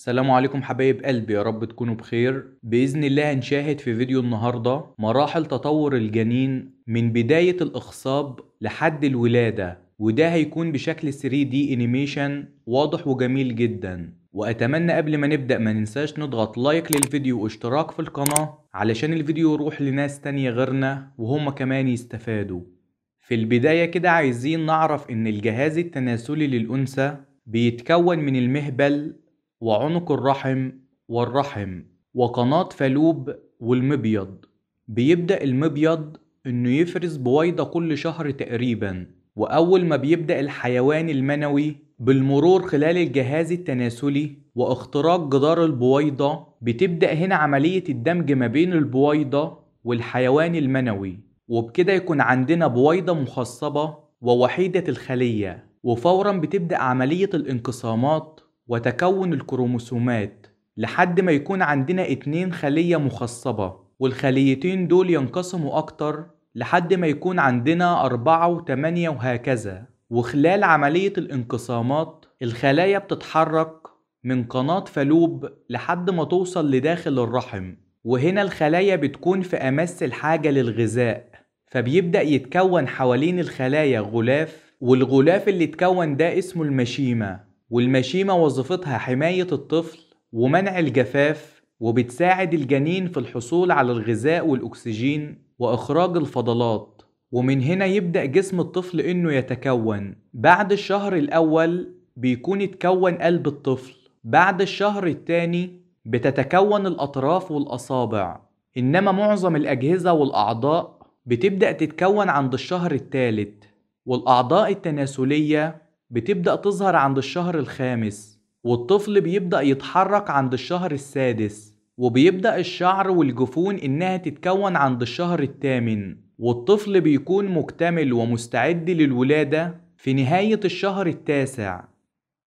السلام عليكم حبايب قلبي يا رب تكونوا بخير بإذن الله هنشاهد في فيديو النهاردة مراحل تطور الجنين من بداية الإخصاب لحد الولادة وده هيكون بشكل 3D انيميشن واضح وجميل جدا وأتمنى قبل ما نبدأ ما ننساش نضغط لايك للفيديو واشتراك في القناة علشان الفيديو يروح لناس تانية غيرنا وهم كمان يستفادوا في البداية كده عايزين نعرف إن الجهاز التناسلي للأنثى بيتكون من المهبل وعنق الرحم والرحم وقناة فالوب والمبيض بيبدأ المبيض إنه يفرز بويضة كل شهر تقريبا وأول ما بيبدأ الحيوان المنوي بالمرور خلال الجهاز التناسلي واختراق جدار البويضة بتبدأ هنا عملية الدمج ما بين البويضة والحيوان المنوي وبكده يكون عندنا بويضة مخصبة ووحيدة الخلية وفورا بتبدأ عملية الانقسامات وتكون الكروموسومات لحد ما يكون عندنا اتنين خلية مخصبة والخليتين دول ينقسموا أكتر لحد ما يكون عندنا أربعة وتمانية وهكذا وخلال عملية الانقسامات الخلايا بتتحرك من قناة فالوب لحد ما توصل لداخل الرحم وهنا الخلايا بتكون في أمس الحاجة للغذاء فبيبدأ يتكون حوالين الخلايا غلاف والغلاف اللي اتكون ده اسمه المشيمة والمشيمة وظيفتها حماية الطفل ومنع الجفاف وبتساعد الجنين في الحصول على الغذاء والأكسجين وإخراج الفضلات ومن هنا يبدأ جسم الطفل إنه يتكون بعد الشهر الأول بيكون اتكون قلب الطفل بعد الشهر الثاني بتتكون الأطراف والأصابع إنما معظم الأجهزة والأعضاء بتبدأ تتكون عند الشهر الثالث والأعضاء التناسلية بتبدأ تظهر عند الشهر الخامس والطفل بيبدأ يتحرك عند الشهر السادس وبيبدأ الشعر والجفون إنها تتكون عند الشهر الثامن والطفل بيكون مكتمل ومستعد للولادة في نهاية الشهر التاسع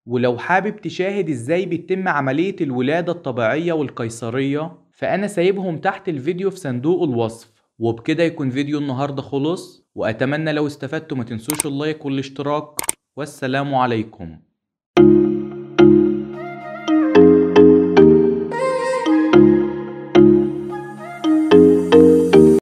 ولو حابب تشاهد ازاي بتتم عملية الولادة الطبيعية والقيصرية فأنا سايبهم تحت الفيديو في صندوق الوصف وبكده يكون فيديو النهاردة خلص وأتمنى لو استفدتوا ما تنسوش اللايك والاشتراك والسلام عليكم